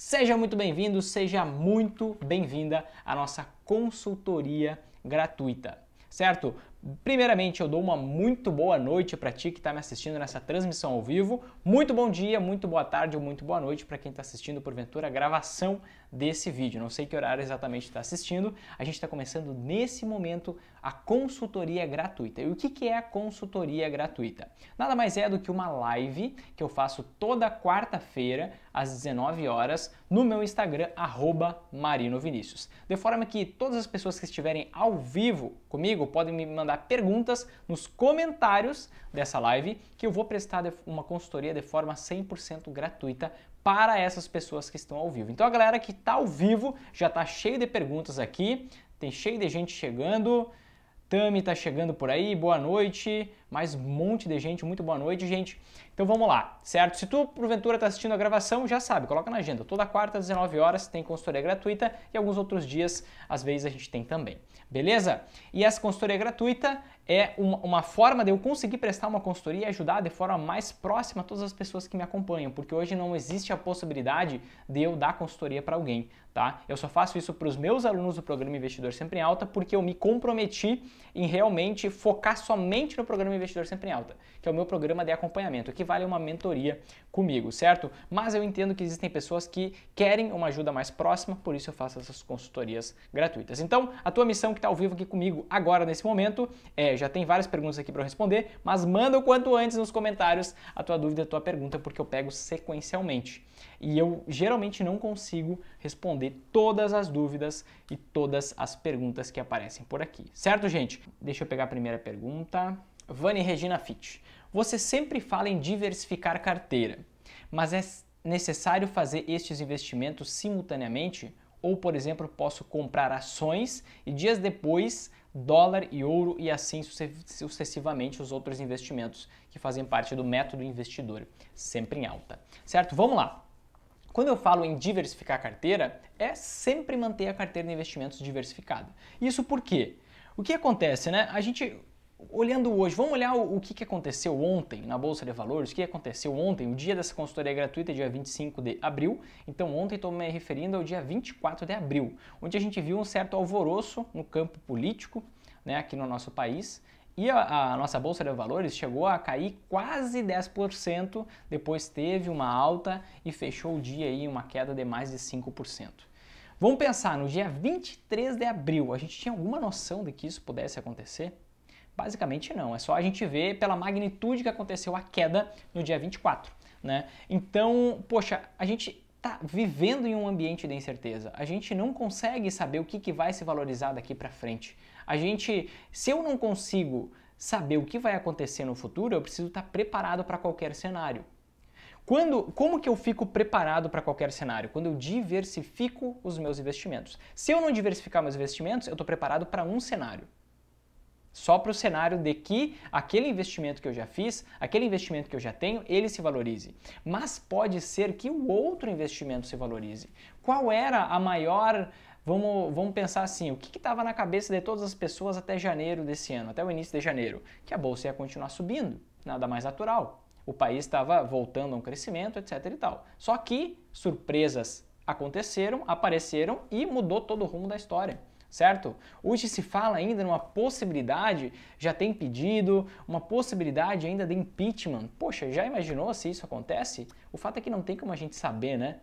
Seja muito bem-vindo, seja muito bem-vinda à nossa consultoria gratuita, certo? Primeiramente, eu dou uma muito boa noite para ti que está me assistindo nessa transmissão ao vivo. Muito bom dia, muito boa tarde ou muito boa noite para quem está assistindo porventura a gravação desse vídeo. Não sei que horário exatamente está assistindo. A gente está começando nesse momento a consultoria gratuita. E o que, que é a consultoria gratuita? Nada mais é do que uma live que eu faço toda quarta-feira às 19 horas no meu Instagram @marinovinicius. De forma que todas as pessoas que estiverem ao vivo comigo podem me mandar perguntas nos comentários dessa live que eu vou prestar uma consultoria de forma 100% gratuita para essas pessoas que estão ao vivo. Então a galera que está ao vivo já está cheio de perguntas aqui, tem cheio de gente chegando. Tami está chegando por aí, boa noite. Mais um monte de gente, muito boa noite, gente. Então vamos lá, certo? Se tu porventura está assistindo a gravação, já sabe, coloca na agenda. Toda quarta às 19 horas tem consultoria gratuita e alguns outros dias, às vezes a gente tem também. Beleza? E essa consultoria gratuita, é uma, uma, forma de eu conseguir prestar uma consultoria e ajudar de forma mais próxima todas as pessoas que me acompanham, porque hoje não existe a possibilidade de eu dar consultoria para alguém, tá? Eu só faço isso para os meus alunos do programa Investidor Sempre em Alta, porque eu me comprometi em realmente focar somente no programa Investidor Sempre em Alta, que é o meu programa de acompanhamento, que vale uma mentoria comigo, certo? Mas eu entendo que existem pessoas que querem uma ajuda mais próxima, por isso eu faço essas consultorias gratuitas. Então, a tua missão que está ao vivo aqui comigo agora nesse momento é já tem várias perguntas aqui para responder, mas manda o quanto antes nos comentários a tua dúvida, a tua pergunta, porque eu pego sequencialmente. E eu geralmente não consigo responder todas as dúvidas e todas as perguntas que aparecem por aqui. Certo, gente? Deixa eu pegar a primeira pergunta. Vani Regina Fitt. Você sempre fala em diversificar carteira, mas é necessário fazer estes investimentos simultaneamente? Ou, por exemplo, posso comprar ações e dias depois dólar e ouro e assim sucessivamente os outros investimentos que fazem parte do método investidor, sempre em alta. Certo? Vamos lá. Quando eu falo em diversificar a carteira, é sempre manter a carteira de investimentos diversificada. Isso por quê? O que acontece, né? A gente olhando hoje, vamos olhar o, o que, que aconteceu ontem na Bolsa de Valores, o que aconteceu ontem, o dia dessa consultoria gratuita, dia 25 de abril. Então, ontem estou me referindo ao dia 24 de abril, onde a gente viu um certo alvoroço no campo político, né, aqui no nosso país. E a, a nossa Bolsa de Valores chegou a cair quase 10%, depois teve uma alta e fechou o dia aí uma queda de mais de 5%. Vamos pensar, no dia 23 de abril, a gente tinha alguma noção de que isso pudesse acontecer? Basicamente não, é só a gente ver pela magnitude que aconteceu a queda no dia 24, né? Então, poxa, a gente tá vivendo em um ambiente de incerteza. A gente não consegue saber o que, que vai se valorizar daqui para frente. A gente, se eu não consigo saber o que vai acontecer no futuro, eu preciso estar tá preparado para qualquer cenário. Quando, como que eu fico preparado para qualquer cenário? Quando eu diversifico os meus investimentos. Se eu não diversificar meus investimentos, eu estou preparado para um cenário. Só para o cenário de que aquele investimento que eu já fiz, aquele investimento que eu já tenho, ele se valorize. Mas pode ser que o outro investimento se valorize. Qual era a maior Vamos, vamos, pensar assim: o que estava na cabeça de todas as pessoas até janeiro desse ano, até o início de janeiro? Que a bolsa ia continuar subindo, nada mais natural. O país estava voltando a um crescimento, etc. e tal. Só que surpresas aconteceram, apareceram e mudou todo o rumo da história certo? Hoje se fala ainda numa possibilidade, já tem pedido, uma possibilidade ainda de impeachment. Poxa, já imaginou se isso acontece? O fato é que não tem como a gente saber, né?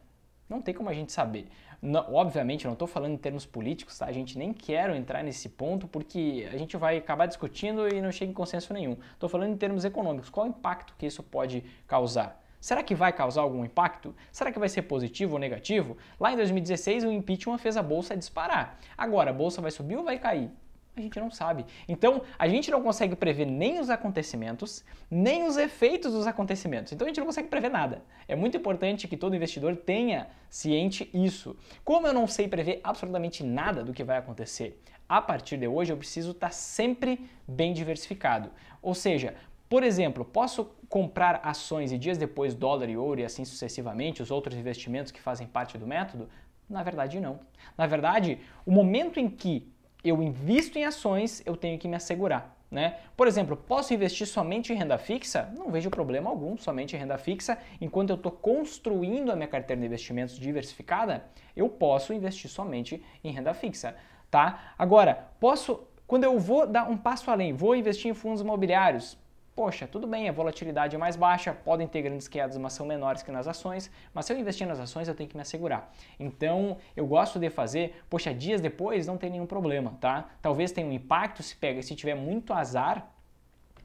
Não tem como a gente saber. Não, obviamente, eu não estou falando em termos políticos, tá? A gente nem quer entrar nesse ponto porque a gente vai acabar discutindo e não chega em consenso nenhum. Estou falando em termos econômicos. Qual o impacto que isso pode causar? Será que vai causar algum impacto? Será que vai ser positivo ou negativo? Lá em 2016, o impeachment fez a bolsa disparar. Agora, a bolsa vai subir ou vai cair? A gente não sabe. Então, a gente não consegue prever nem os acontecimentos, nem os efeitos dos acontecimentos. Então, a gente não consegue prever nada. É muito importante que todo investidor tenha ciente isso. Como eu não sei prever absolutamente nada do que vai acontecer, a partir de hoje eu preciso estar sempre bem diversificado. Ou seja, por exemplo, posso comprar ações e dias depois dólar e ouro e assim sucessivamente, os outros investimentos que fazem parte do método? Na verdade, não. Na verdade, o momento em que eu invisto em ações, eu tenho que me assegurar. Né? Por exemplo, posso investir somente em renda fixa? Não vejo problema algum, somente em renda fixa. Enquanto eu estou construindo a minha carteira de investimentos diversificada, eu posso investir somente em renda fixa. Tá? Agora, posso, quando eu vou dar um passo além, vou investir em fundos imobiliários? Poxa, tudo bem, a volatilidade é mais baixa, podem ter grandes quedas, mas são menores que nas ações, mas se eu investir nas ações, eu tenho que me assegurar. Então, eu gosto de fazer, poxa, dias depois não tem nenhum problema, tá? Talvez tenha um impacto se pega, se tiver muito azar,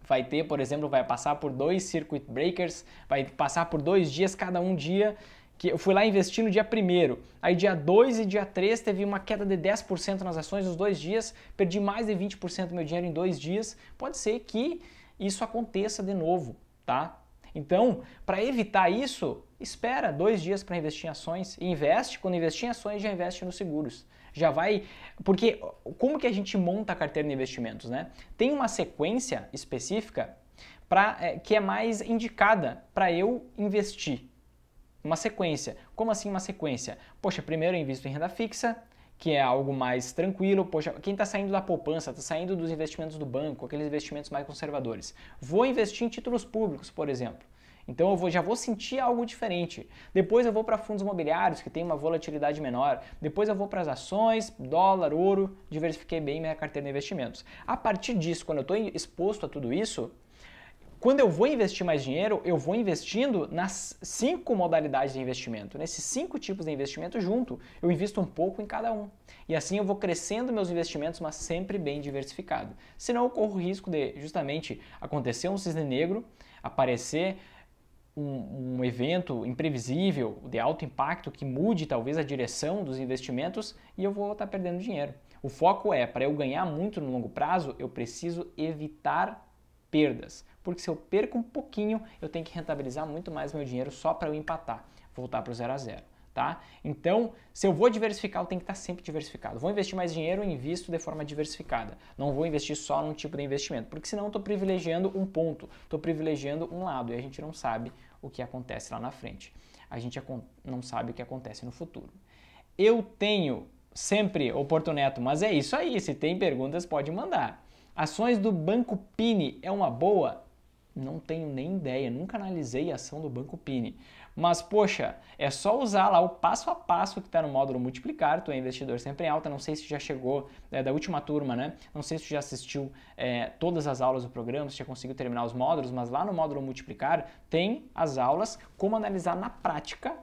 vai ter, por exemplo, vai passar por dois circuit breakers, vai passar por dois dias cada um dia, que eu fui lá investir no dia primeiro aí dia 2 e dia 3 teve uma queda de 10% nas ações nos dois dias, perdi mais de 20% do meu dinheiro em dois dias, pode ser que isso aconteça de novo, tá? Então, para evitar isso, espera dois dias para investir em ações e investe. Quando investir em ações, já investe nos seguros. Já vai. Porque como que a gente monta a carteira de investimentos, né? Tem uma sequência específica pra, é, que é mais indicada para eu investir. Uma sequência. Como assim uma sequência? Poxa, primeiro eu invisto em renda fixa, que é algo mais tranquilo. Poxa, quem está saindo da poupança, está saindo dos investimentos do banco, aqueles investimentos mais conservadores. Vou investir em títulos públicos, por exemplo. Então eu vou, já vou sentir algo diferente. Depois eu vou para fundos imobiliários, que tem uma volatilidade menor. Depois eu vou para as ações, dólar, ouro. Diversifiquei bem minha carteira de investimentos. A partir disso, quando eu estou exposto a tudo isso, quando eu vou investir mais dinheiro, eu vou investindo nas cinco modalidades de investimento, nesses cinco tipos de investimento junto. Eu invisto um pouco em cada um. E assim eu vou crescendo meus investimentos, mas sempre bem diversificado. Senão eu corro o risco de justamente acontecer um cisne negro, aparecer um, um, evento imprevisível, de alto impacto, que mude talvez a direção dos investimentos e eu vou estar perdendo dinheiro. O foco é, para eu ganhar muito no longo prazo, eu preciso evitar perdas. Porque se eu perco um pouquinho, eu tenho que rentabilizar muito mais meu dinheiro só para eu empatar, voltar para o zero a zero. Tá? Então, se eu vou diversificar, eu tenho que estar tá sempre diversificado. Vou investir mais dinheiro, eu invisto de forma diversificada. Não vou investir só num tipo de investimento, porque senão eu estou privilegiando um ponto, estou privilegiando um lado e a gente não sabe o que acontece lá na frente. A gente é não sabe o que acontece no futuro. Eu tenho sempre oportuneto, mas é isso aí. Se tem perguntas, pode mandar. Ações do Banco Pini é uma boa? Não tenho nem ideia, nunca analisei a ação do Banco Pini. Mas, poxa, é só usar lá o passo a passo que está no módulo multiplicar, tu é investidor sempre em alta, não sei se já chegou é, da última turma, né? Não sei se já assistiu é, todas as aulas do programa, se já conseguiu terminar os módulos, mas lá no módulo multiplicar tem as aulas como analisar na prática,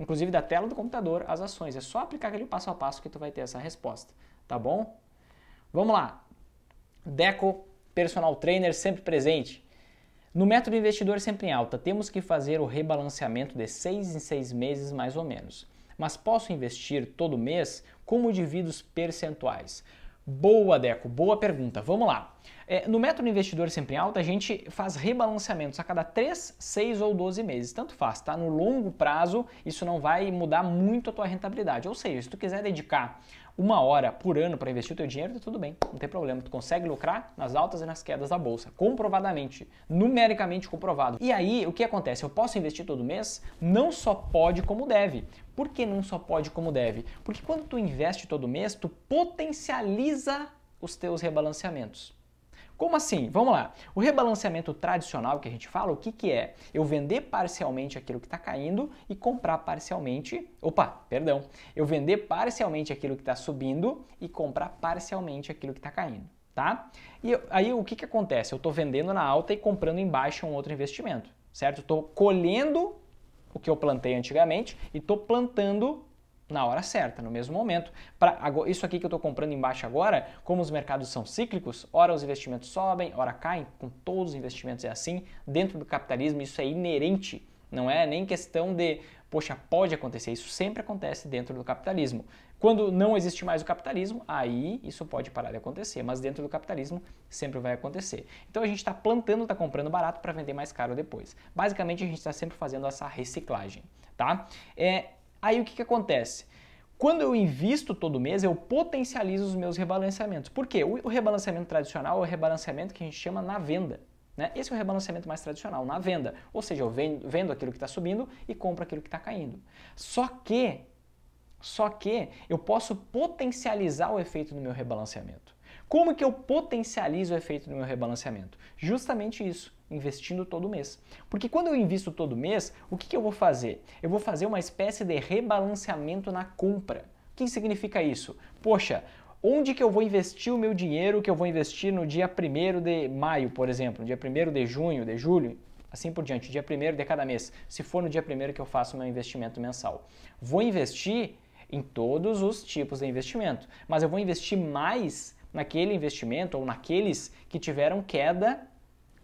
inclusive da tela do computador, as ações. É só aplicar aquele passo a passo que tu vai ter essa resposta, tá bom? Vamos lá, Deco, personal trainer sempre presente. No método investidor sempre em alta, temos que fazer o rebalanceamento de seis em seis meses mais ou menos. Mas posso investir todo mês? Como divido os percentuais? Boa, Deco, boa pergunta. Vamos lá. É, no método investidor sempre em alta, a gente faz rebalanceamentos a cada 3, 6 ou 12 meses. Tanto faz, tá? No longo prazo, isso não vai mudar muito a tua rentabilidade. Ou seja, se tu quiser dedicar uma hora por ano para investir o teu dinheiro, tá tudo bem, não tem problema. Tu consegue lucrar nas altas e nas quedas da bolsa, comprovadamente, numericamente comprovado. E aí, o que acontece? Eu posso investir todo mês? Não só pode como deve. Por que não só pode como deve? Porque quando tu investe todo mês, tu potencializa os teus rebalanceamentos. Como assim? Vamos lá. O rebalanceamento tradicional que a gente fala, o que, que é? Eu vender parcialmente aquilo que está caindo e comprar parcialmente. Opa, perdão. Eu vender parcialmente aquilo que está subindo e comprar parcialmente aquilo que está caindo. Tá? E aí o que, que acontece? Eu estou vendendo na alta e comprando em um outro investimento, certo? Estou colhendo o que eu plantei antigamente e estou plantando na hora certa, no mesmo momento. Pra, isso aqui que eu estou comprando embaixo agora, como os mercados são cíclicos, ora os investimentos sobem, ora caem, com todos os investimentos é assim. Dentro do capitalismo isso é inerente, não é nem questão de, poxa, pode acontecer, isso sempre acontece dentro do capitalismo. Quando não existe mais o capitalismo, aí isso pode parar de acontecer, mas dentro do capitalismo sempre vai acontecer. Então a gente está plantando, está comprando barato para vender mais caro depois. Basicamente a gente está sempre fazendo essa reciclagem, tá? É, Aí o que, que acontece? Quando eu invisto todo mês, eu potencializo os meus rebalanceamentos. Por quê? O rebalanceamento tradicional é o rebalanceamento que a gente chama na venda. Né? Esse é o rebalanceamento mais tradicional, na venda. Ou seja, eu vendo aquilo que está subindo e compro aquilo que está caindo. Só que, só que eu posso potencializar o efeito do meu rebalanceamento. Como que eu potencializo o efeito do meu rebalanceamento? Justamente isso, investindo todo mês. Porque quando eu invisto todo mês, o que, que eu vou fazer? Eu vou fazer uma espécie de rebalanceamento na compra. O que significa isso? Poxa, onde que eu vou investir o meu dinheiro que eu vou investir no dia 1 de maio, por exemplo, no dia 1 de junho, de julho, assim por diante, dia 1 de cada mês, se for no dia 1 que eu faço meu investimento mensal. Vou investir em todos os tipos de investimento, mas eu vou investir mais naquele investimento ou naqueles que tiveram queda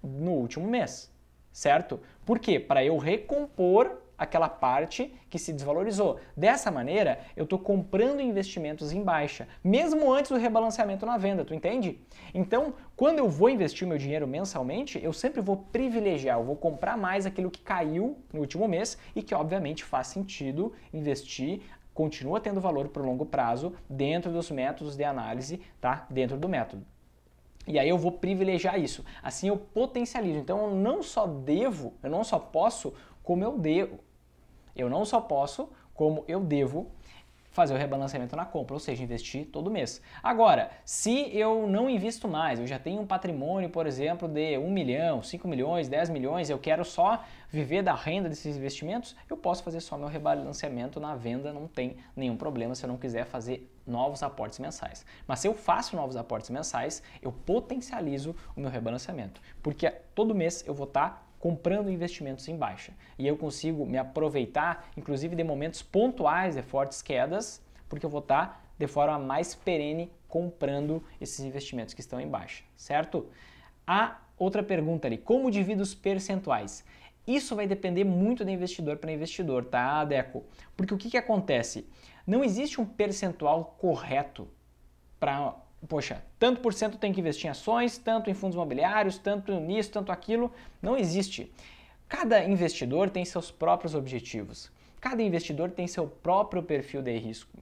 no último mês, certo? Por quê? Para eu recompor aquela parte que se desvalorizou. Dessa maneira, eu estou comprando investimentos em baixa, mesmo antes do rebalanceamento na venda, tu entende? Então, quando eu vou investir meu dinheiro mensalmente, eu sempre vou privilegiar, eu vou comprar mais aquilo que caiu no último mês e que obviamente faz sentido investir continua tendo valor para o longo prazo dentro dos métodos de análise, tá? Dentro do método. E aí eu vou privilegiar isso. Assim eu potencializo. Então eu não só devo, eu não só posso como eu devo. Eu não só posso como eu devo fazer o rebalanceamento na compra, ou seja, investir todo mês. Agora, se eu não invisto mais, eu já tenho um patrimônio, por exemplo, de 1 milhão, 5 milhões, 10 milhões, eu quero só viver da renda desses investimentos, eu posso fazer só meu rebalanceamento na venda, não tem nenhum problema se eu não quiser fazer novos aportes mensais. Mas se eu faço novos aportes mensais, eu potencializo o meu rebalanceamento, porque todo mês eu vou estar comprando investimentos em baixa. E eu consigo me aproveitar, inclusive, de momentos pontuais de fortes quedas, porque eu vou estar de forma mais perene comprando esses investimentos que estão em baixa, certo? A outra pergunta ali, como divido os percentuais? Isso vai depender muito de investidor para investidor, tá, Deco? Porque o que, que acontece? Não existe um percentual correto para poxa, tanto por cento tem que investir em ações, tanto em fundos imobiliários, tanto nisso, tanto aquilo. Não existe. Cada investidor tem seus próprios objetivos. Cada investidor tem seu próprio perfil de risco.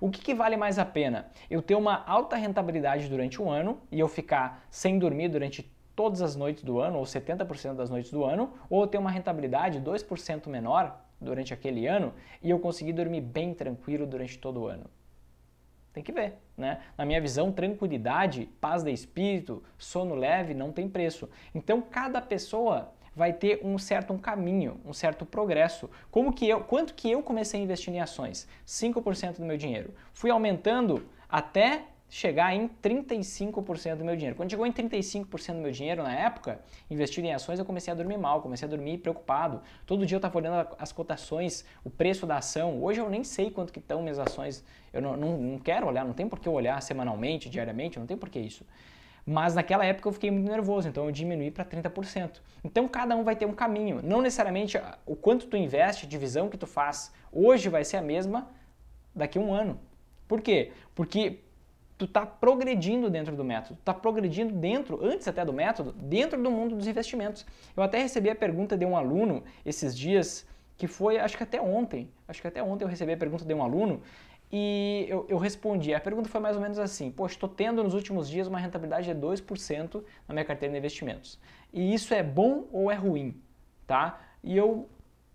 O que, que, vale mais a pena? Eu ter uma alta rentabilidade durante um ano e eu ficar sem dormir durante todas as noites do ano, ou 70% das noites do ano, ou ter uma rentabilidade 2% menor durante aquele ano e eu conseguir dormir bem tranquilo durante todo o ano? Tem que ver, né? Na minha visão, tranquilidade, paz de espírito, sono leve não tem preço. Então cada pessoa vai ter um certo um caminho, um certo progresso. Como que eu, quanto que eu comecei a investir em ações? 5% do meu dinheiro. Fui aumentando até chegar em 35% do meu dinheiro. Quando chegou em 35% do meu dinheiro na época, investido em ações, eu comecei a dormir mal, comecei a dormir preocupado. Todo dia eu estava olhando as cotações, o preço da ação. Hoje eu nem sei quanto que estão minhas ações. Eu não, não, não quero olhar, não tem por que olhar semanalmente, diariamente, não tem por que isso. Mas naquela época eu fiquei muito nervoso, então eu diminuí para 30%. Então cada um vai ter um caminho. Não necessariamente o quanto tu investe, a divisão que tu faz hoje vai ser a mesma daqui a um ano. Por quê? Porque tu está progredindo dentro do método, está progredindo dentro, antes até do método, dentro do mundo dos investimentos. Eu até recebi a pergunta de um aluno esses dias, que foi, acho que até ontem, acho que até ontem eu recebi a pergunta de um aluno e eu, eu respondi. A pergunta foi mais ou menos assim: Poxa, estou tendo nos últimos dias uma rentabilidade de 2% na minha carteira de investimentos. E isso é bom ou é ruim? Tá? E eu,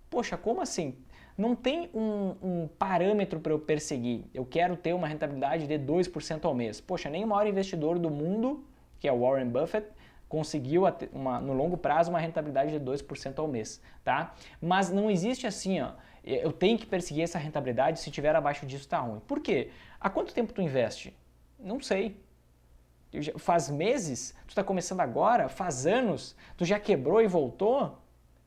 poxa, como assim? não tem um, um parâmetro para eu perseguir. Eu quero ter uma rentabilidade de 2% ao mês. Poxa, nem o maior investidor do mundo, que é o Warren Buffett, conseguiu uma, no longo prazo uma rentabilidade de 2% ao mês, tá? Mas não existe assim, ó, eu tenho que perseguir essa rentabilidade, se tiver abaixo disso tá ruim. Por quê? Há quanto tempo tu investe? Não sei. Faz meses? Tu está começando agora? Faz anos? Tu já quebrou e voltou?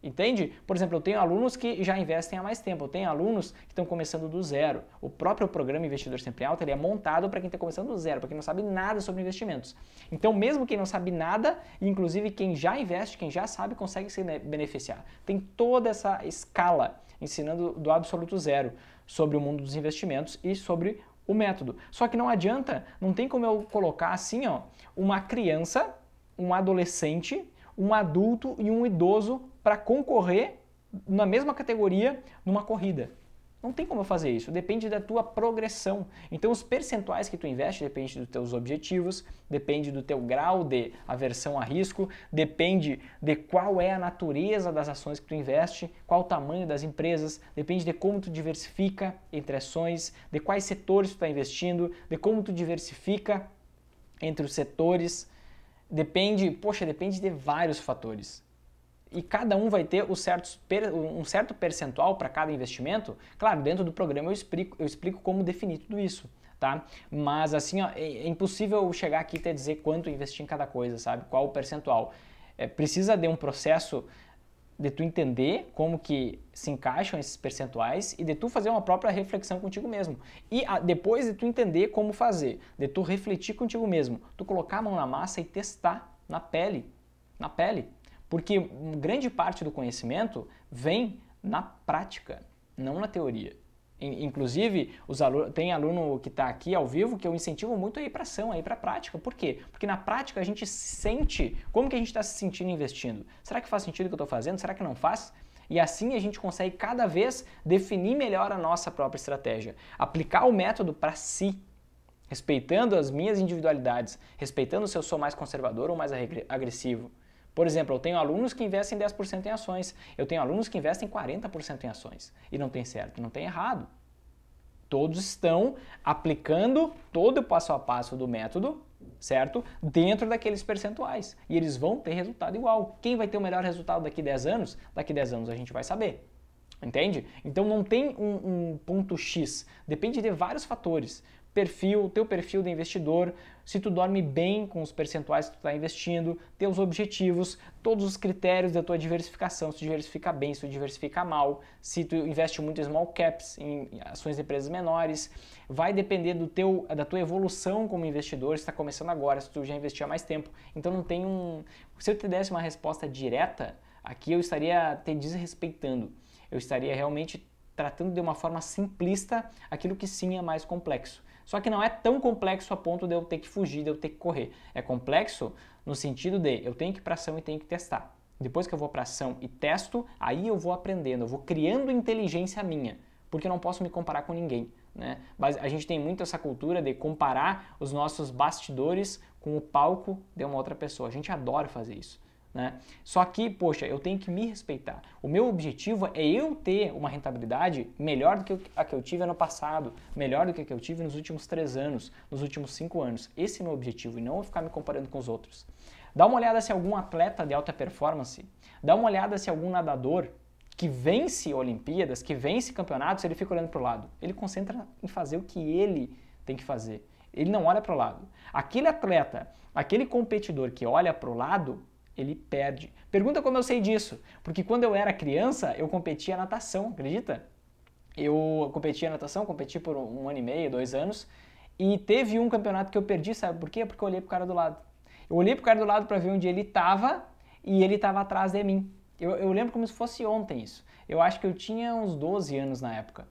Entende? Por exemplo, eu tenho alunos que já investem há mais tempo, eu tenho alunos que estão começando do zero. O próprio programa Investidor Sempre Alto ele é montado para quem está começando do zero, para quem não sabe nada sobre investimentos. Então, mesmo quem não sabe nada, inclusive quem já investe, quem já sabe, consegue se beneficiar. Tem toda essa escala ensinando do absoluto zero sobre o mundo dos investimentos e sobre o método. Só que não adianta, não tem como eu colocar assim, ó, uma criança, um adolescente, um adulto e um idoso para concorrer na mesma categoria numa corrida. Não tem como eu fazer isso, depende da tua progressão. Então os percentuais que tu investe depende dos teus objetivos, depende do teu grau de aversão a risco, depende de qual é a natureza das ações que tu investe, qual o tamanho das empresas, depende de como tu diversifica entre ações, de quais setores tu está investindo, de como tu diversifica entre os setores. Depende, poxa, depende de vários fatores e cada um vai ter um certo percentual para cada investimento. Claro, dentro do programa eu explico, eu explico como definir tudo isso. Tá? Mas assim, ó, é, é impossível chegar aqui e dizer quanto investir em cada coisa, sabe? Qual o percentual. É, precisa de um processo de tu entender como que se encaixam esses percentuais e de tu fazer uma própria reflexão contigo mesmo. E a, ah, depois de tu entender como fazer, de tu refletir contigo mesmo, tu colocar a mão na massa e testar na pele, na pele, porque grande parte do conhecimento vem na prática, não na teoria. Inclusive, tem aluno que está aqui ao vivo que eu incentivo muito a ir para ação, a ir para a prática. Por quê? Porque na prática a gente sente como que a gente está se sentindo investindo. Será que faz sentido o que eu estou fazendo? Será que não faz? E assim a gente consegue cada vez definir melhor a nossa própria estratégia. Aplicar o método para si, respeitando as minhas individualidades, respeitando se eu sou mais conservador ou mais agressivo por exemplo, eu tenho alunos que investem 10% em ações, eu tenho alunos que investem 40% em ações. E não tem certo, não tem errado. Todos estão aplicando todo o passo a passo do método, certo? Dentro daqueles percentuais. E eles vão ter resultado igual. Quem vai ter o melhor resultado daqui 10 anos? Daqui 10 anos a gente vai saber. Entende? Então não tem um, um ponto X. Depende de vários fatores. Perfil, teu perfil de investidor, se tu dorme bem com os percentuais que tu está investindo, teus objetivos, todos os critérios da tua diversificação, se tu diversifica bem, se tu diversifica mal, se tu investe muito em small caps, em ações de empresas menores, vai depender do teu, da tua evolução como investidor, se está começando agora, se tu já investiu há mais tempo. Então não tem um... Se eu te desse uma resposta direta, aqui eu estaria te desrespeitando. Eu estaria realmente tratando de uma forma simplista aquilo que sim é mais complexo. Só que não é tão complexo a ponto de eu ter que fugir, de eu ter que correr. É complexo no sentido de eu tenho que ir para ação e tenho que testar. Depois que eu vou para ação e testo, aí eu vou aprendendo, eu vou criando inteligência minha, porque eu não posso me comparar com ninguém. Né? Mas a gente tem muito essa cultura de comparar os nossos bastidores com o palco de uma outra pessoa. A gente adora fazer isso. Né? Só que, poxa, eu tenho que me respeitar. O meu objetivo é eu ter uma rentabilidade melhor do que a que eu tive ano passado, melhor do que a que eu tive nos últimos três anos, nos últimos cinco anos. Esse é o meu objetivo e não ficar me comparando com os outros. Dá uma olhada se algum atleta de alta performance, dá uma olhada se algum nadador que vence Olimpíadas, que vence campeonatos, ele fica olhando para o lado. Ele concentra em fazer o que ele tem que fazer. Ele não olha para o lado. Aquele atleta, aquele competidor que olha para o lado, ele perde. Pergunta como eu sei disso, porque quando eu era criança eu competia natação, acredita? Eu competia natação, competi por um ano e meio, dois anos, e teve um campeonato que eu perdi, sabe por quê? Porque eu olhei pro cara do lado. Eu olhei pro cara do lado para ver onde ele tava e ele tava atrás de mim. Eu, eu lembro como se fosse ontem isso. Eu acho que eu tinha uns 12 anos na época.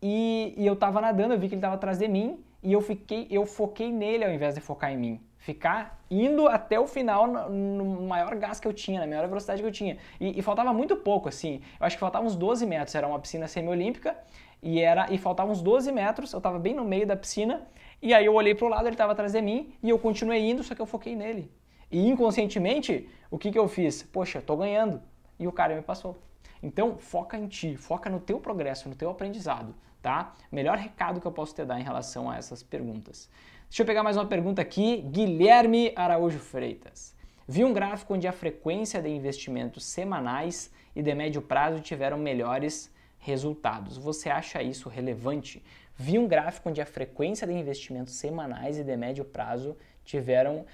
E, e eu tava nadando, eu vi que ele tava atrás de mim e eu fiquei, eu foquei nele ao invés de focar em mim ficar indo até o final no maior gás que eu tinha, na maior velocidade que eu tinha. E, e faltava muito pouco, assim. Eu acho que faltavam uns 12 metros. Era uma piscina semiolímpica e era e faltavam uns 12 metros. Eu estava bem no meio da piscina e aí eu olhei para o lado, ele estava atrás de mim e eu continuei indo, só que eu foquei nele. E inconscientemente, o que, que eu fiz? Poxa, estou ganhando. E o cara me passou. Então, foca em ti, foca no teu progresso, no teu aprendizado, tá? Melhor recado que eu posso te dar em relação a essas perguntas. Deixa eu pegar mais uma pergunta aqui. Guilherme Araújo Freitas. Vi um gráfico onde a frequência de investimentos semanais e de médio prazo tiveram melhores resultados. Você acha isso relevante? Vi um gráfico onde a frequência de investimentos semanais e de médio prazo tiveram.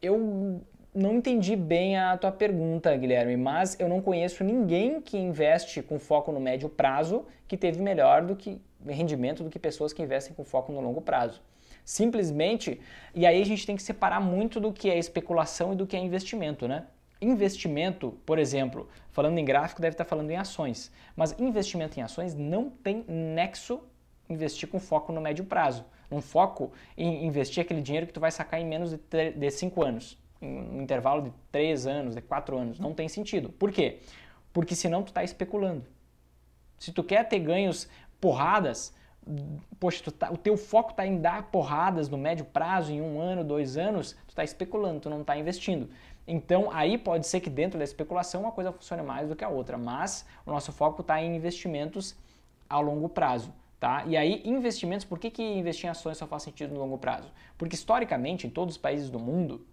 Eu não entendi bem a tua pergunta, Guilherme, mas eu não conheço ninguém que investe com foco no médio prazo que teve melhor do que rendimento do que pessoas que investem com foco no longo prazo. Simplesmente, e aí a gente tem que separar muito do que é especulação e do que é investimento, né? Investimento, por exemplo, falando em gráfico, deve estar falando em ações, mas investimento em ações não tem nexo investir com foco no médio prazo. Um foco em investir aquele dinheiro que tu vai sacar em menos de 5 anos, em um intervalo de 3 anos, de 4 anos. Não tem sentido. Por quê? Porque senão tu está especulando. Se tu quer ter ganhos porradas, poxa, tá, o teu foco está em dar porradas no médio prazo, em um ano, dois anos, tu está especulando, tu não está investindo. Então aí pode ser que dentro da especulação uma coisa funcione mais do que a outra, mas o nosso foco está em investimentos a longo prazo. Tá? E aí, investimentos, por que, que investir em ações só faz sentido no longo prazo? Porque historicamente, em todos os países do mundo,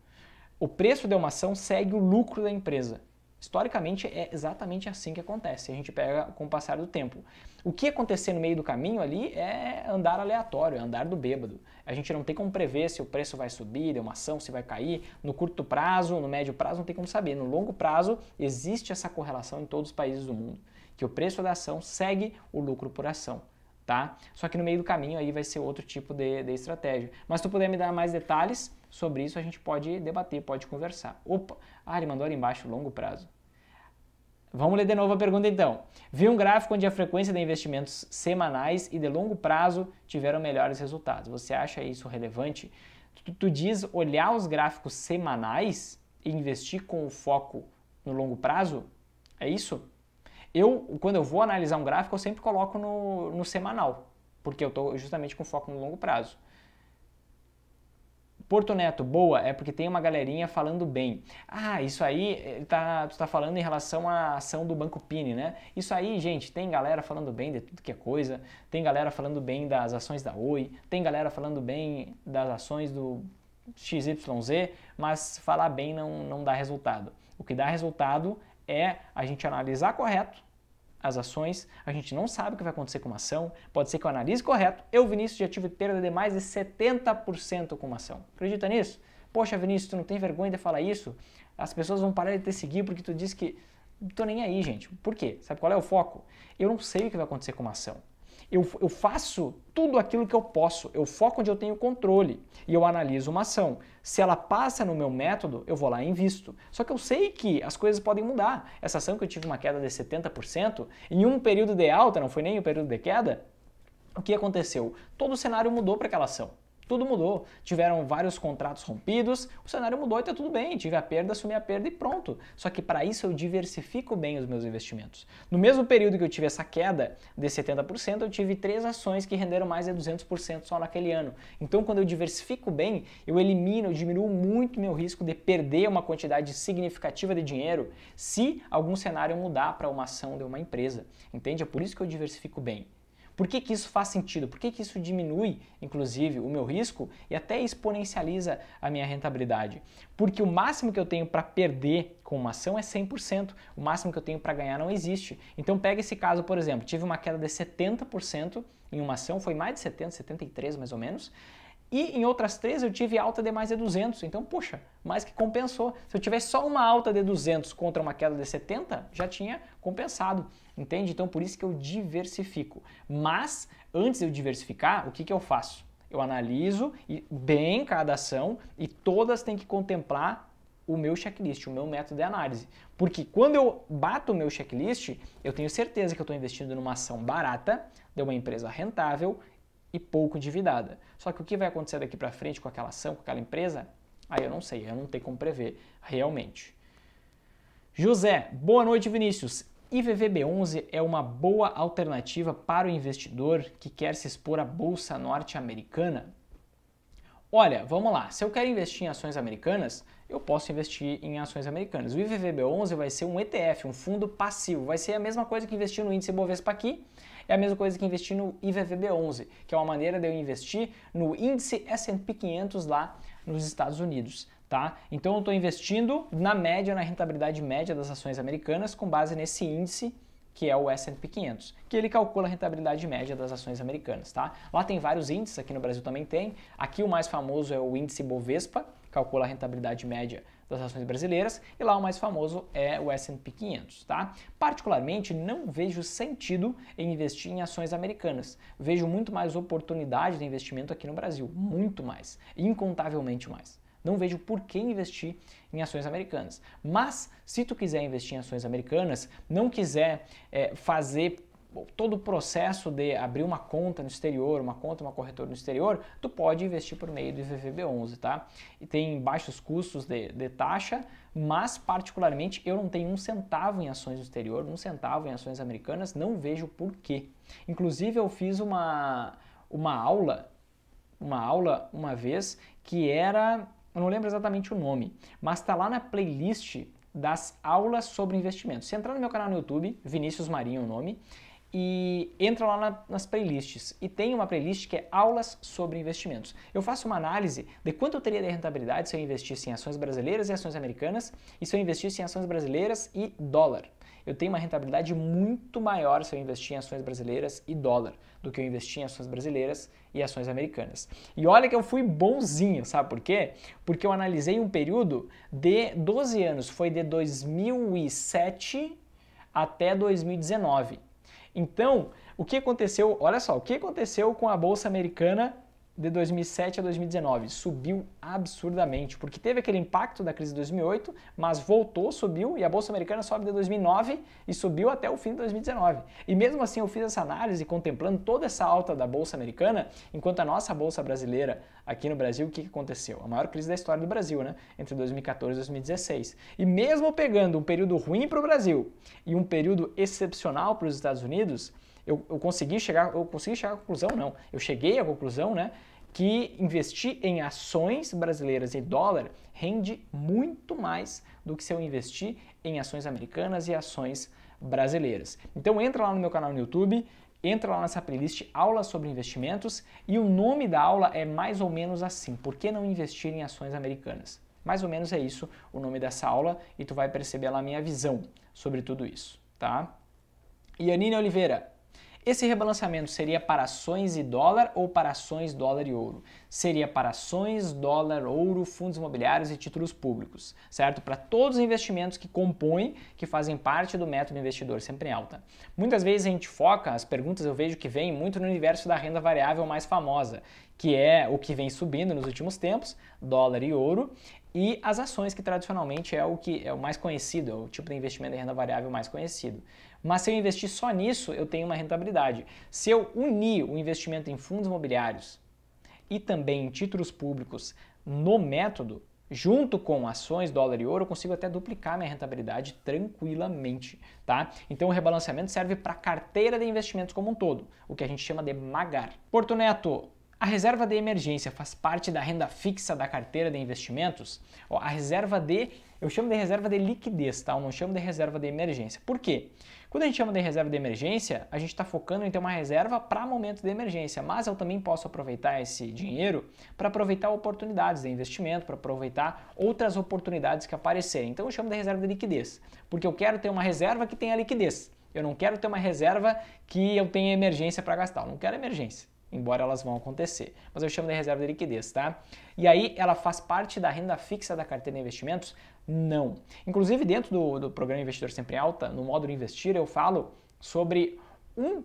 o preço de uma ação segue o lucro da empresa. Historicamente é exatamente assim que acontece. A gente pega com o passar do tempo. O que acontecer no meio do caminho ali é andar aleatório, é andar do bêbado. A gente não tem como prever se o preço vai subir, de uma ação se vai cair. No curto prazo, no médio prazo, não tem como saber. No longo prazo, existe essa correlação em todos os países do mundo, que o preço da ação segue o lucro por ação tá? Só que no meio do caminho aí vai ser outro tipo de, de estratégia. Mas se tu puder me dar mais detalhes sobre isso, a gente pode debater, pode conversar. Opa, ah, ele mandou ali embaixo, longo prazo. Vamos ler de novo a pergunta então. Vi um gráfico onde a frequência de investimentos semanais e de longo prazo tiveram melhores resultados. Você acha isso relevante? Tu, tu diz olhar os gráficos semanais e investir com o foco no longo prazo? É isso? Eu, quando eu vou analisar um gráfico, eu sempre coloco no, no semanal, porque eu estou justamente com foco no longo prazo. Porto Neto, boa, é porque tem uma galerinha falando bem. Ah, isso aí, eh, tá, tu está falando em relação à ação do Banco Pini, né? Isso aí, gente, tem galera falando bem de tudo que é coisa, tem galera falando bem das ações da Oi, tem galera falando bem das ações do XYZ, mas falar bem não, não dá resultado. O que dá resultado é a gente analisar correto as ações, a gente não sabe o que vai acontecer com uma ação, pode ser que eu analise correto. Eu, Vinícius, já tive perda de mais de 70% com uma ação. Acredita nisso? Poxa, Vinícius, tu não tem vergonha de falar isso? As pessoas vão parar de te seguir porque tu disse que. Não tô nem aí, gente. Por quê? Sabe qual é o foco? Eu não sei o que vai acontecer com uma ação. Eu, eu faço tudo aquilo que eu posso, eu foco onde eu tenho controle e eu analiso uma ação. Se ela passa no meu método, eu vou lá e invisto. Só que eu sei que as coisas podem mudar. Essa ação que eu tive uma queda de 70%, em um período de alta, não foi nem o um período de queda, o que aconteceu? Todo o cenário mudou para aquela ação. Tudo mudou. Tiveram vários contratos rompidos, o cenário mudou e tá tudo bem. Tive a perda, assumi a perda e pronto. Só que para isso eu diversifico bem os meus investimentos. No mesmo período que eu tive essa queda de 70%, eu tive três ações que renderam mais de 200% só naquele ano. Então, quando eu diversifico bem, eu elimino, eu diminuo muito meu risco de perder uma quantidade significativa de dinheiro se algum cenário mudar para uma ação de uma empresa. Entende? É por isso que eu diversifico bem. Por que, que isso faz sentido? Por que, que isso diminui, inclusive, o meu risco e até exponencializa a minha rentabilidade? Porque o máximo que eu tenho para perder com uma ação é 100%, o máximo que eu tenho para ganhar não existe. Então, pega esse caso, por exemplo, tive uma queda de 70% em uma ação, foi mais de 70, 73 mais ou menos, e em outras três eu tive alta de mais de 200. Então, puxa, mais que compensou. Se eu tivesse só uma alta de 200 contra uma queda de 70, já tinha compensado. Entende? Então por isso que eu diversifico. Mas antes de eu diversificar, o que, que eu faço? Eu analiso bem cada ação e todas têm que contemplar o meu checklist, o meu método de análise. Porque quando eu bato o meu checklist, eu tenho certeza que eu estou investindo numa ação barata, de uma empresa rentável e pouco endividada. Só que o que vai acontecer daqui para frente com aquela ação, com aquela empresa, aí eu não sei, eu não tenho como prever realmente. José, boa noite, Vinícius. IVVB11 é uma boa alternativa para o investidor que quer se expor à bolsa norte-americana? Olha, vamos lá. Se eu quero investir em ações americanas, eu posso investir em ações americanas. O IVVB11 vai ser um ETF, um fundo passivo. Vai ser a mesma coisa que investir no índice Bovespa aqui, é a mesma coisa que investir no IVVB11, que é uma maneira de eu investir no índice S&P 500 lá nos Estados Unidos. Tá? Então eu estou investindo na média, na rentabilidade média das ações americanas com base nesse índice que é o S&P 500, que ele calcula a rentabilidade média das ações americanas, tá? Lá tem vários índices, aqui no Brasil também tem. Aqui o mais famoso é o índice Bovespa, calcula a rentabilidade média das ações brasileiras, e lá o mais famoso é o S&P 500, tá? Particularmente não vejo sentido em investir em ações americanas. Vejo muito mais oportunidade de investimento aqui no Brasil, muito mais, incontavelmente mais não vejo por que investir em ações americanas. Mas se tu quiser investir em ações americanas, não quiser é, fazer todo o processo de abrir uma conta no exterior, uma conta, uma corretora no exterior, tu pode investir por meio do IVVB11, tá? E tem baixos custos de, de, taxa, mas particularmente eu não tenho um centavo em ações no exterior, um centavo em ações americanas, não vejo por quê. Inclusive eu fiz uma, uma aula, uma aula uma vez que era eu não lembro exatamente o nome, mas está lá na playlist das aulas sobre investimentos. Se entrar no meu canal no YouTube, Vinícius Marinho é o nome, e entra lá na, nas playlists. E tem uma playlist que é aulas sobre investimentos. Eu faço uma análise de quanto eu teria de rentabilidade se eu investisse em ações brasileiras e ações americanas, e se eu investisse em ações brasileiras e dólar eu tenho uma rentabilidade muito maior se eu investir em ações brasileiras e dólar do que eu investir em ações brasileiras e ações americanas. E olha que eu fui bonzinho, sabe por quê? Porque eu analisei um período de 12 anos, foi de 2007 até 2019. Então, o que aconteceu? Olha só, o que aconteceu com a bolsa americana de 2007 a 2019 subiu absurdamente, porque teve aquele impacto da crise de 2008, mas voltou, subiu e a bolsa americana sobe de 2009 e subiu até o fim de 2019. E mesmo assim eu fiz essa análise contemplando toda essa alta da bolsa americana, enquanto a nossa bolsa brasileira aqui no Brasil, o que aconteceu? A maior crise da história do Brasil, né? Entre 2014 e 2016. E mesmo pegando um período ruim para o Brasil e um período excepcional para os Estados Unidos, eu, eu consegui chegar, eu consegui chegar à conclusão, não, eu cheguei à conclusão, né, que investir em ações brasileiras e dólar rende muito mais do que se eu investir em ações americanas e ações brasileiras. Então entra lá no meu canal no YouTube, entra lá nessa playlist Aulas sobre Investimentos e o nome da aula é mais ou menos assim, por que não investir em ações americanas? Mais ou menos é isso o nome dessa aula e tu vai perceber lá a minha visão sobre tudo isso, tá? Yanine Oliveira, esse rebalanceamento seria para ações e dólar ou para ações, dólar e ouro? Seria para ações, dólar, ouro, fundos imobiliários e títulos públicos, certo? Para todos os investimentos que compõem, que fazem parte do método investidor sempre em alta. Muitas vezes a gente foca, as perguntas eu vejo que vem muito no universo da renda variável mais famosa, que é o que vem subindo nos últimos tempos, dólar e ouro, e as ações que tradicionalmente é o que é o mais conhecido, é o tipo de investimento de renda variável mais conhecido. Mas se eu investir só nisso, eu tenho uma rentabilidade. Se eu unir o investimento em fundos imobiliários e também em títulos públicos no método, junto com ações, dólar e ouro, eu consigo até duplicar minha rentabilidade tranquilamente, tá? Então o rebalanceamento serve para a carteira de investimentos como um todo, o que a gente chama de magar. Porto Neto, a reserva de emergência faz parte da renda fixa da carteira de investimentos? Ó, a reserva de, eu chamo de reserva de liquidez, tá? Eu não chamo de reserva de emergência. Por quê? Quando a gente chama de reserva de emergência, a gente está focando em ter uma reserva para momentos de emergência, mas eu também posso aproveitar esse dinheiro para aproveitar oportunidades de investimento, para aproveitar outras oportunidades que aparecerem. Então eu chamo de reserva de liquidez, porque eu quero ter uma reserva que tenha liquidez. Eu não quero ter uma reserva que eu tenha emergência para gastar. Eu não quero emergência embora elas vão acontecer. Mas eu chamo de reserva de liquidez, tá? E aí ela faz parte da renda fixa da carteira de investimentos não. Inclusive, dentro do, do programa Investidor Sempre Alta, no módulo Investir, eu falo sobre um,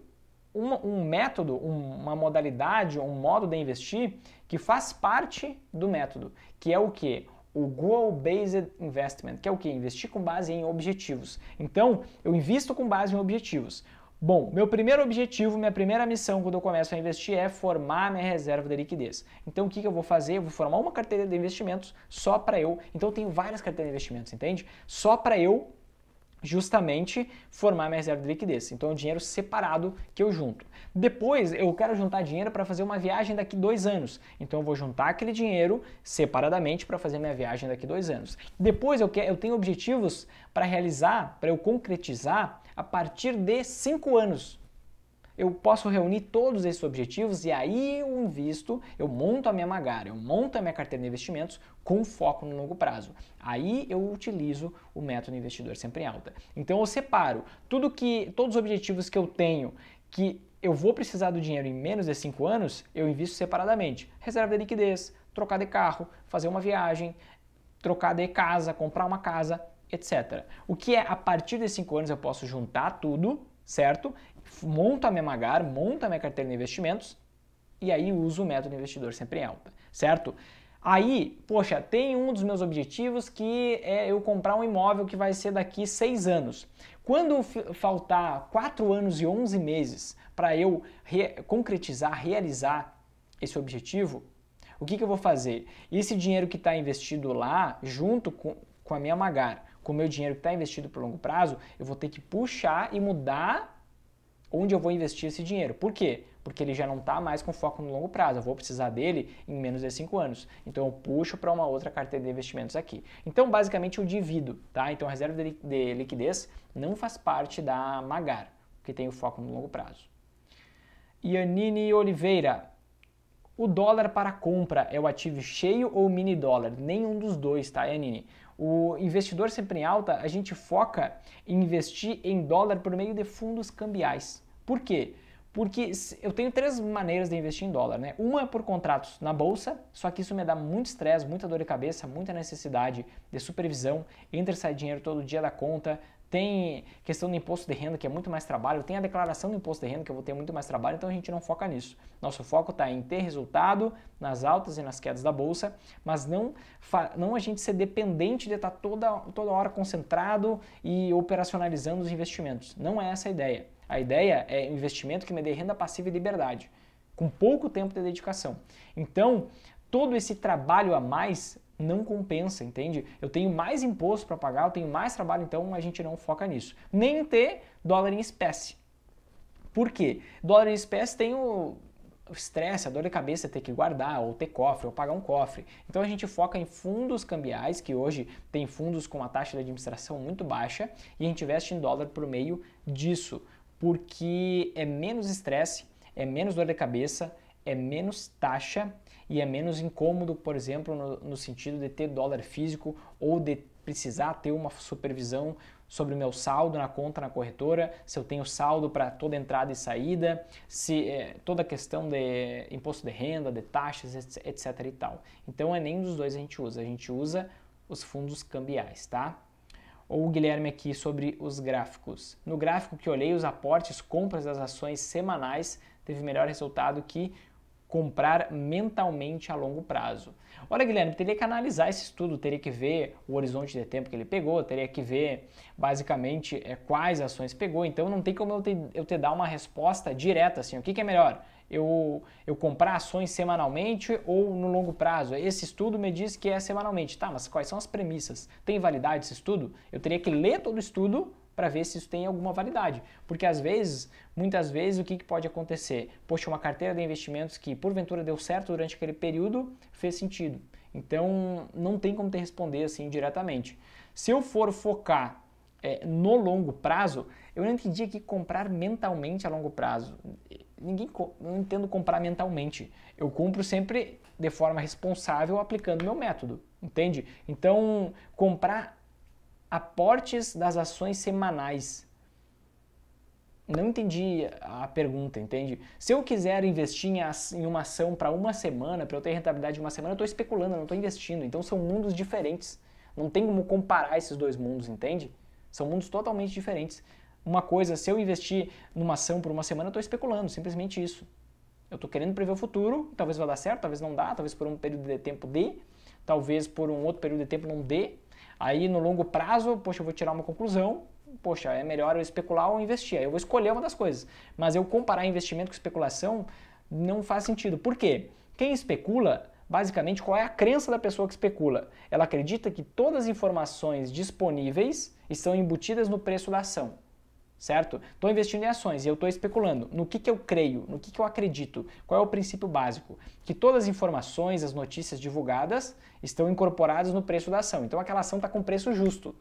um método, um, uma modalidade, um modo de investir que faz parte do método, que é o que? o goal-based investment, que é o que? Investir com base em objetivos. Então, eu invisto com base em objetivos. Bom, meu primeiro objetivo, minha primeira missão quando eu começo a investir é formar minha reserva de liquidez. Então o que, que eu vou fazer? Eu vou formar uma carteira de investimentos só para eu. Então eu tenho várias carteiras de investimentos, entende? Só para eu justamente formar minha reserva de liquidez. Então é um dinheiro separado que eu junto. Depois eu quero juntar dinheiro para fazer uma viagem daqui dois anos. Então eu vou juntar aquele dinheiro separadamente para fazer minha viagem daqui dois anos. Depois eu, quero, eu tenho objetivos para realizar, para eu concretizar a partir de 5 anos. Eu posso reunir todos esses objetivos e aí eu invisto, eu monto a minha magara, eu monto a minha carteira de investimentos com foco no longo prazo. Aí eu utilizo o método investidor sempre em alta. Então eu separo tudo que todos os objetivos que eu tenho que eu vou precisar do dinheiro em menos de 5 anos, eu invisto separadamente. Reserva de liquidez, trocar de carro, fazer uma viagem, trocar de casa, comprar uma casa, etc. O que é a partir de 5 anos eu posso juntar tudo, certo? Monto a minha Magar, monto a minha carteira de investimentos e aí uso o método investidor sempre em alta, certo? Aí, poxa, tem um dos meus objetivos que é eu comprar um imóvel que vai ser daqui seis anos. Quando faltar quatro anos e onze meses para eu re concretizar, realizar esse objetivo, o que, que eu vou fazer? Esse dinheiro que está investido lá, junto com, com a minha Magar, com o meu dinheiro que está investido por longo prazo, eu vou ter que puxar e mudar onde eu vou investir esse dinheiro. Por quê? Porque ele já não está mais com foco no longo prazo. Eu vou precisar dele em menos de 5 anos. Então eu puxo para uma outra carteira de investimentos aqui. Então basicamente eu divido, tá? Então a reserva de liquidez não faz parte da Magar, que tem o foco no longo prazo. Yanine Oliveira. O dólar para compra é o ativo cheio ou mini dólar? Nenhum dos dois, tá, Yanine? O investidor sempre em alta, a gente foca em investir em dólar por meio de fundos cambiais. Por quê? Porque eu tenho três maneiras de investir em dólar, né? Uma é por contratos na bolsa, só que isso me dá muito estresse, muita dor de cabeça, muita necessidade de supervisão, entra e sai dinheiro todo dia da conta, tem questão do imposto de renda, que é muito mais trabalho, tem a declaração do imposto de renda, que eu vou ter muito mais trabalho, então a gente não foca nisso. Nosso foco está em ter resultado nas altas e nas quedas da bolsa, mas não, não a gente ser dependente de estar toda, toda hora concentrado e operacionalizando os investimentos. Não é essa a ideia. A ideia é investimento que me dê renda passiva e liberdade, com pouco tempo de dedicação. Então, todo esse trabalho a mais não compensa, entende? Eu tenho mais imposto para pagar, eu tenho mais trabalho, então a gente não foca nisso. Nem ter dólar em espécie. Por quê? Dólar em espécie tem o estresse, a dor de cabeça ter que guardar, ou ter cofre, ou pagar um cofre. Então a gente foca em fundos cambiais, que hoje tem fundos com uma taxa de administração muito baixa, e a gente investe em dólar por meio disso, porque é menos estresse, é menos dor de cabeça, é menos taxa e é menos incômodo, por exemplo, no, no sentido de ter dólar físico ou de precisar ter uma supervisão sobre o meu saldo na conta na corretora, se eu tenho saldo para toda entrada e saída, se é, toda a questão de imposto de renda, de taxas, etc e tal. Então é nenhum dos dois a gente usa, a gente usa os fundos cambiais, tá? Ou o Guilherme aqui sobre os gráficos. No gráfico que olhei, os aportes compras das ações semanais teve melhor resultado que comprar mentalmente a longo prazo. Olha, Guilherme, teria que analisar esse estudo, teria que ver o horizonte de tempo que ele pegou, teria que ver basicamente é, quais ações pegou. Então não tem como eu te, eu te dar uma resposta direta assim. O que, que é melhor? Eu, eu comprar ações semanalmente ou no longo prazo? Esse estudo me diz que é semanalmente. Tá, mas quais são as premissas? Tem validade esse estudo? Eu teria que ler todo o estudo para ver se isso tem alguma validade. Porque às vezes, muitas vezes, o que, que pode acontecer? Poxa, uma carteira de investimentos que porventura deu certo durante aquele período fez sentido. Então, não tem como te responder assim diretamente. Se eu for focar é, no longo prazo, eu não entendi que comprar mentalmente a longo prazo. Ninguém não entendo comprar mentalmente. Eu compro sempre de forma responsável aplicando meu método, entende? Então, comprar aportes das ações semanais. Não entendi a pergunta, entende? Se eu quiser investir em uma ação para uma semana, para eu ter rentabilidade de uma semana, eu estou especulando, eu não estou investindo. Então são mundos diferentes. Não tem como comparar esses dois mundos, entende? São mundos totalmente diferentes. Uma coisa, se eu investir numa ação por uma semana, eu estou especulando, simplesmente isso. Eu estou querendo prever o futuro, talvez vá dar certo, talvez não dá, talvez por um período de tempo dê, talvez por um outro período de tempo não dê, Aí no longo prazo, poxa, eu vou tirar uma conclusão, poxa, é melhor eu especular ou investir. Aí eu vou escolher uma das coisas. Mas eu comparar investimento com especulação não faz sentido. Por quê? Quem especula, basicamente, qual é a crença da pessoa que especula? Ela acredita que todas as informações disponíveis estão embutidas no preço da ação certo? Estou investindo em ações e eu estou especulando no que, que eu creio, no que, que eu acredito, qual é o princípio básico? Que todas as informações, as notícias divulgadas estão incorporadas no preço da ação. Então aquela ação está com preço justo.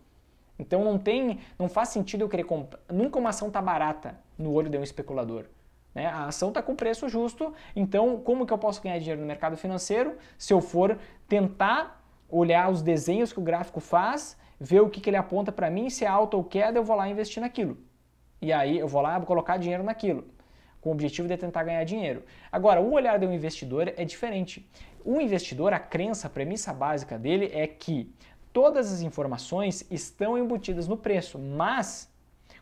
Então não tem, não faz sentido eu querer comprar. Nunca uma ação está barata no olho de um especulador. Né? A ação está com preço justo, então como que eu posso ganhar dinheiro no mercado financeiro se eu for tentar olhar os desenhos que o gráfico faz, ver o que, que ele aponta para mim, se é alta ou queda, eu vou lá investir naquilo e aí eu vou lá vou colocar dinheiro naquilo, com o objetivo de tentar ganhar dinheiro. Agora, o olhar de um investidor é diferente. O investidor, a crença, a premissa básica dele é que todas as informações estão embutidas no preço, mas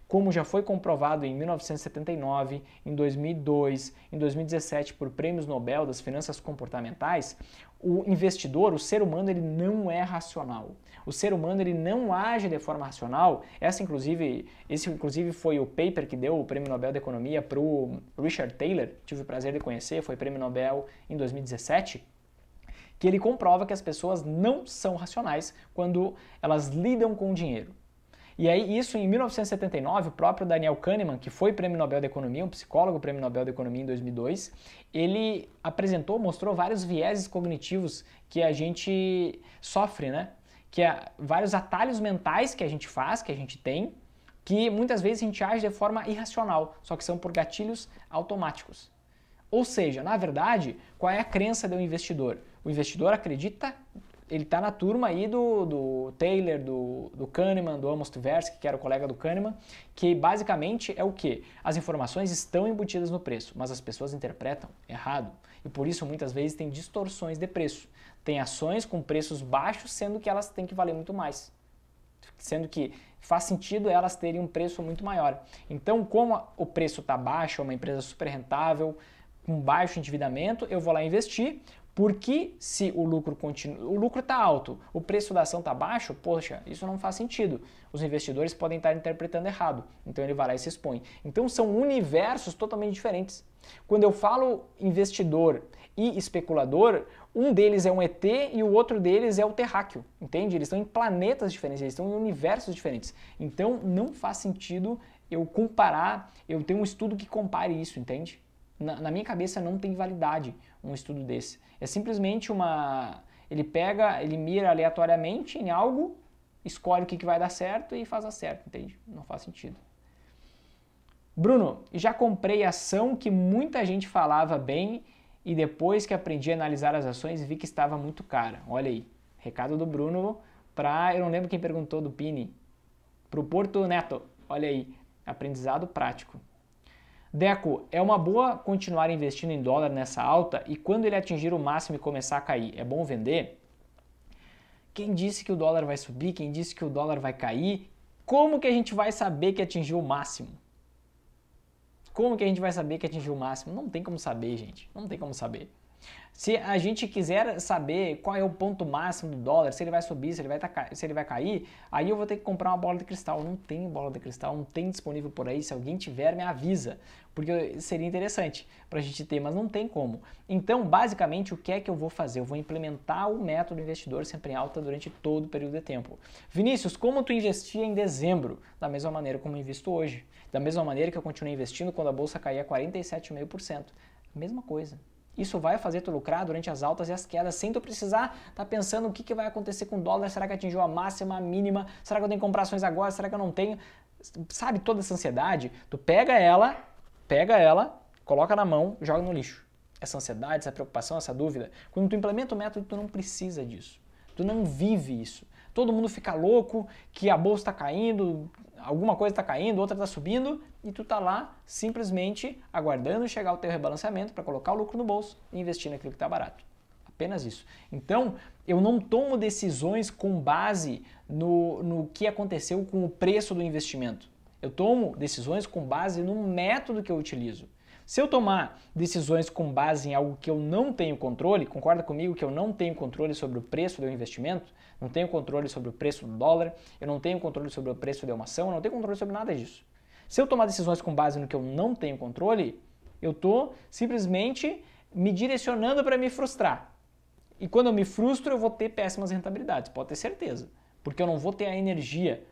como já foi comprovado em 1979, em 2002, em 2017 por prêmios Nobel das finanças comportamentais, o investidor, o ser humano, ele não é racional o ser humano ele não age de forma racional. Essa inclusive, esse inclusive foi o paper que deu o Prêmio Nobel de Economia para o Richard Taylor, tive o prazer de conhecer, foi Prêmio Nobel em 2017 que ele comprova que as pessoas não são racionais quando elas lidam com o dinheiro. E aí, isso em 1979, o próprio Daniel Kahneman, que foi prêmio Nobel da Economia, um psicólogo prêmio Nobel da Economia em 2002, ele apresentou, mostrou vários vieses cognitivos que a gente sofre, né? que é vários atalhos mentais que a gente faz, que a gente tem, que muitas vezes a gente age de forma irracional, só que são por gatilhos automáticos. Ou seja, na verdade, qual é a crença do investidor? O investidor acredita, ele está na turma aí do, do Taylor, do, do Kahneman, do Amos Tversky, que era o colega do Kahneman, que basicamente é o que? As informações estão embutidas no preço, mas as pessoas interpretam errado. E por isso muitas vezes tem distorções de preço. Tem ações com preços baixos, sendo que elas têm que valer muito mais. Sendo que faz sentido elas terem um preço muito maior. Então, como o preço está baixo, é uma empresa super rentável, com baixo endividamento, eu vou lá investir, porque se o lucro continua, o lucro está alto, o preço da ação está baixo, poxa, isso não faz sentido. Os investidores podem estar interpretando errado. Então ele vai lá e se expõe. Então são universos totalmente diferentes. Quando eu falo investidor e especulador, um deles é um ET e o outro deles é o terráqueo, entende? Eles estão em planetas diferentes, eles estão em universos diferentes. Então não faz sentido eu comparar, eu tenho um estudo que compare isso, entende? na, na minha cabeça não tem validade um estudo desse. É simplesmente uma. Ele pega, ele mira aleatoriamente em algo, escolhe o que, que vai dar certo e faz a certo, entende? Não faz sentido. Bruno, já comprei ação que muita gente falava bem e depois que aprendi a analisar as ações vi que estava muito cara. Olha aí, recado do Bruno para, eu não lembro quem perguntou do Pini, para o Porto Neto. Olha aí, aprendizado prático. Deco, é uma boa continuar investindo em dólar nessa alta e quando ele atingir o máximo e começar a cair, é bom vender? Quem disse que o dólar vai subir? Quem disse que o dólar vai cair? Como que a gente vai saber que atingiu o máximo? Como que a gente vai saber que atingiu o máximo? Não tem como saber, gente. Não tem como saber. Se a gente quiser saber qual é o ponto máximo do dólar, se ele vai subir, se ele vai, tá se ele vai cair, aí eu vou ter que comprar uma bola de cristal. Não tem bola de cristal, não tem disponível por aí. Se alguém tiver, me avisa, porque seria interessante para a gente ter, mas não tem como. Então, basicamente, o que é que eu vou fazer? Eu vou implementar o método investidor sempre em alta durante todo o período de tempo. Vinícius, como tu investia em dezembro? Da mesma maneira como eu invisto hoje. Da mesma maneira que eu continuei investindo quando a bolsa caía 47,5%. Mesma coisa. Isso vai fazer tu lucrar durante as altas e as quedas, sem tu precisar estar tá pensando o que, que vai acontecer com o dólar, será que atingiu a máxima, a mínima, será que eu tenho que comprar ações agora, será que eu não tenho? Sabe toda essa ansiedade? Tu pega ela, pega ela, coloca na mão, joga no lixo. Essa ansiedade, essa preocupação, essa dúvida. Quando tu implementa o método, tu não precisa disso. Tu não vive isso. Todo mundo fica louco que a bolsa está caindo, alguma coisa está caindo, outra está subindo, e tu tá lá simplesmente aguardando chegar o teu rebalanceamento para colocar o lucro no bolso e investir naquilo que está barato. Apenas isso. Então, eu não tomo decisões com base no, no que aconteceu com o preço do investimento. Eu tomo decisões com base no método que eu utilizo. Se eu tomar decisões com base em algo que eu não tenho controle, concorda comigo que eu não tenho controle sobre o preço do investimento, não tenho controle sobre o preço do dólar, eu não tenho controle sobre o preço de uma ação, eu não tenho controle sobre nada disso. Se eu tomar decisões com base no que eu não tenho controle, eu estou simplesmente me direcionando para me frustrar. E quando eu me frustro, eu vou ter péssimas rentabilidades, pode ter certeza. Porque eu não vou ter a energia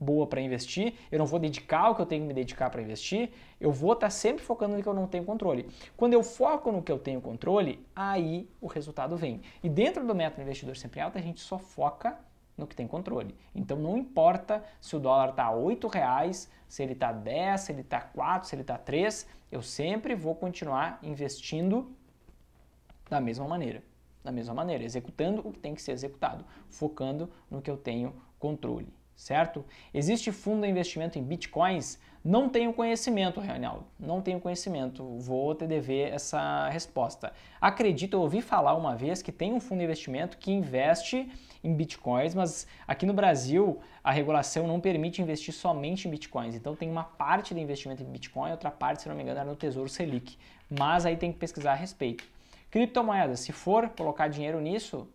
boa para investir, eu não vou dedicar o que eu tenho que me dedicar para investir, eu vou estar tá sempre focando no que eu não tenho controle. Quando eu foco no que eu tenho controle, aí o resultado vem. E dentro do método investidor sempre alto, a gente só foca no que tem controle. Então não importa se o dólar está oito reais, se ele está 10, se ele está 4, se ele está 3, eu sempre vou continuar investindo da mesma maneira, da mesma maneira, executando o que tem que ser executado, focando no que eu tenho controle, certo? Existe fundo de investimento em bitcoins? Não tenho conhecimento, Reinaldo. Não tenho conhecimento. Vou te dever essa resposta. Acredito, eu ouvi falar uma vez que tem um fundo de investimento que investe em bitcoins, mas aqui no Brasil a regulação não permite investir somente em bitcoins. Então tem uma parte do investimento em bitcoin, outra parte, se não me engano, era no Tesouro Selic. Mas aí tem que pesquisar a respeito. Criptomoedas, se for colocar dinheiro nisso,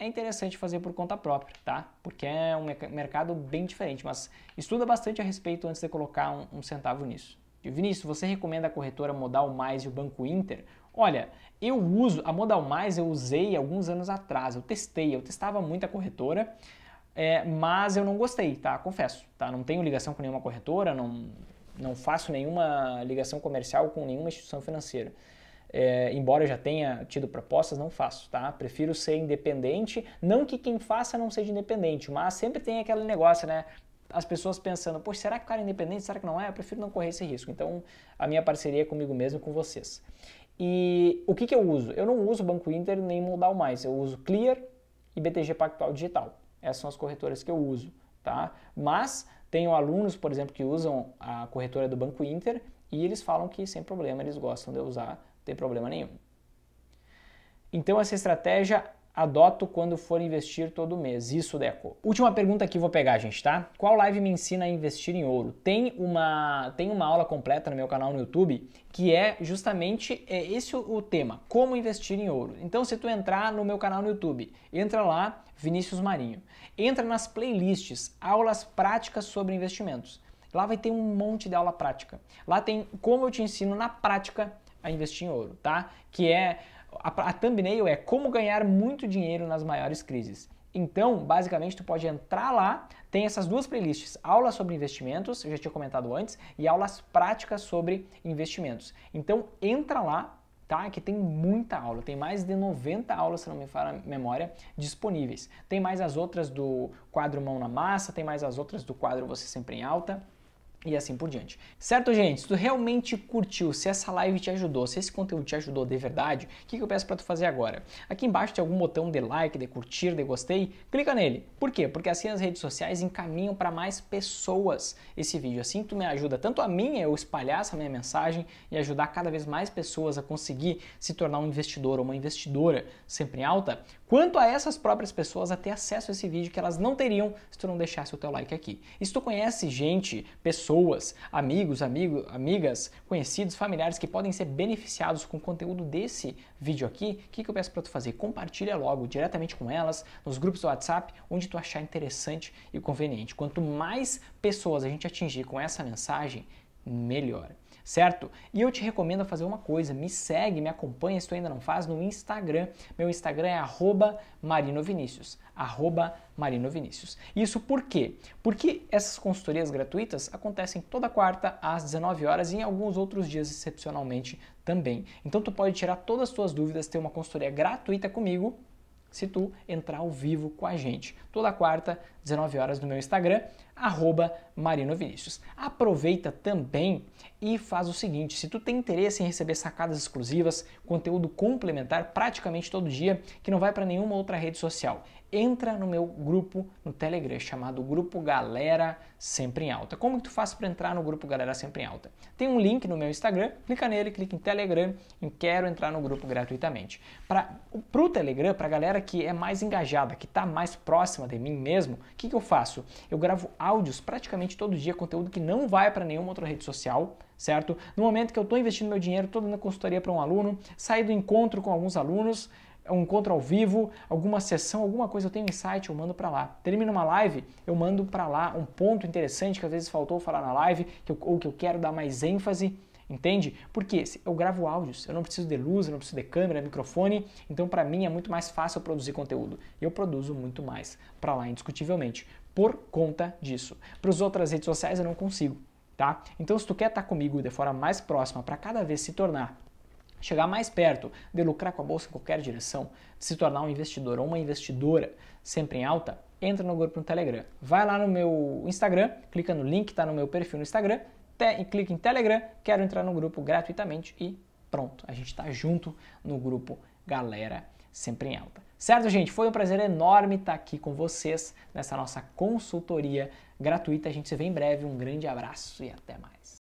é interessante fazer por conta própria, tá? Porque é um mercado bem diferente, mas estuda bastante a respeito antes de colocar um, um centavo nisso. E Vinícius, você recomenda a corretora Modal Mais e o Banco Inter? Olha, eu uso a Modal Mais, eu usei alguns anos atrás, eu testei, eu testava muito a corretora, é, mas eu não gostei, tá? Confesso, tá? Não tenho ligação com nenhuma corretora, não, não faço nenhuma ligação comercial com nenhuma instituição financeira. É, embora já tenha tido propostas, não faço, tá? Prefiro ser independente. Não que quem faça não seja independente, mas sempre tem aquele negócio, né? As pessoas pensando, poxa, será que o cara é independente? Será que não é? Eu prefiro não correr esse risco. Então, a minha parceria é comigo mesmo e com vocês. E o que, que eu uso? Eu não uso Banco Inter nem Modal mais. Eu uso Clear e BTG Pactual Digital. Essas são as corretoras que eu uso, tá? Mas tenho alunos, por exemplo, que usam a corretora do Banco Inter e eles falam que sem problema eles gostam de usar não tem problema nenhum. Então essa estratégia adoto quando for investir todo mês. Isso, Deco. Última pergunta que vou pegar, gente, tá? Qual live me ensina a investir em ouro? Tem uma, tem uma aula completa no meu canal no YouTube que é justamente é esse o tema, como investir em ouro. Então, se tu entrar no meu canal no YouTube, entra lá, Vinícius Marinho. Entra nas playlists, aulas práticas sobre investimentos. Lá vai ter um monte de aula prática. Lá tem como eu te ensino na prática a investir em ouro, tá? Que é a, a thumbnail é como ganhar muito dinheiro nas maiores crises. Então, basicamente, tu pode entrar lá, tem essas duas playlists, aulas sobre investimentos, eu já tinha comentado antes, e aulas práticas sobre investimentos. Então, entra lá, tá? Que tem muita aula, tem mais de 90 aulas, se não me falha a memória, disponíveis. Tem mais as outras do quadro mão na massa, tem mais as outras do quadro você sempre em alta e assim por diante. Certo, gente? Se tu realmente curtiu, se essa live te ajudou, se esse conteúdo te ajudou de verdade, o que, que eu peço para tu fazer agora? Aqui embaixo tem algum botão de like, de curtir, de gostei, clica nele. Por quê? Porque assim as redes sociais encaminham para mais pessoas esse vídeo. Assim tu me ajuda tanto a mim eu espalhar essa minha mensagem e ajudar cada vez mais pessoas a conseguir se tornar um investidor ou uma investidora sempre em alta, quanto a essas próprias pessoas a ter acesso a esse vídeo que elas não teriam se tu não deixasse o teu like aqui. se tu conhece gente, pessoas, amigos, amigo, amigas, conhecidos, familiares que podem ser beneficiados com o conteúdo desse vídeo aqui, o que, que eu peço para tu fazer? Compartilha logo diretamente com elas nos grupos do WhatsApp, onde tu achar interessante e conveniente. Quanto mais pessoas a gente atingir com essa mensagem, melhor certo? E eu te recomendo fazer uma coisa, me segue, me acompanha se tu ainda não faz no Instagram. Meu Instagram é marinovinicius, marinovinicius. Isso por quê? Porque essas consultorias gratuitas acontecem toda quarta às 19 horas e em alguns outros dias excepcionalmente também. Então tu pode tirar todas as tuas dúvidas, ter uma consultoria gratuita comigo se tu entrar ao vivo com a gente. Toda quarta, 19 horas no meu Instagram, arroba Aproveita também e faz o seguinte, se tu tem interesse em receber sacadas exclusivas, conteúdo complementar praticamente todo dia, que não vai para nenhuma outra rede social, entra no meu grupo no Telegram chamado Grupo Galera Sempre em Alta. Como que tu faz para entrar no Grupo Galera Sempre em Alta? Tem um link no meu Instagram, clica nele, clica em Telegram e quero entrar no grupo gratuitamente. Para o Telegram, para a galera que é mais engajada, que está mais próxima de mim mesmo, o que, que eu faço? Eu gravo áudios praticamente todo dia, conteúdo que não vai para nenhuma outra rede social, certo? No momento que eu estou investindo meu dinheiro, estou dando consultoria para um aluno, saí do encontro com alguns alunos, um encontro ao vivo, alguma sessão, alguma coisa, eu tenho insight, eu mando para lá. Termino uma live, eu mando para lá um ponto interessante que às vezes faltou falar na live, que eu, ou que eu quero dar mais ênfase, entende? Porque eu gravo áudios, eu não preciso de luz, eu não preciso de câmera, microfone, então para mim é muito mais fácil produzir conteúdo. Eu produzo muito mais para lá, indiscutivelmente, por conta disso. Para as outras redes sociais eu não consigo, tá? Então se tu quer estar tá comigo de forma mais próxima para cada vez se tornar chegar mais perto de lucrar com a bolsa em qualquer direção, de se tornar um investidor ou uma investidora sempre em alta, entra no grupo no Telegram. Vai lá no meu Instagram, clica no link que está no meu perfil no Instagram, te, clica em Telegram, quero entrar no grupo gratuitamente e pronto, a gente está junto no grupo Galera Sempre em Alta. Certo, gente? Foi um prazer enorme estar tá aqui com vocês nessa nossa consultoria gratuita. A gente se vê em breve. Um grande abraço e até mais.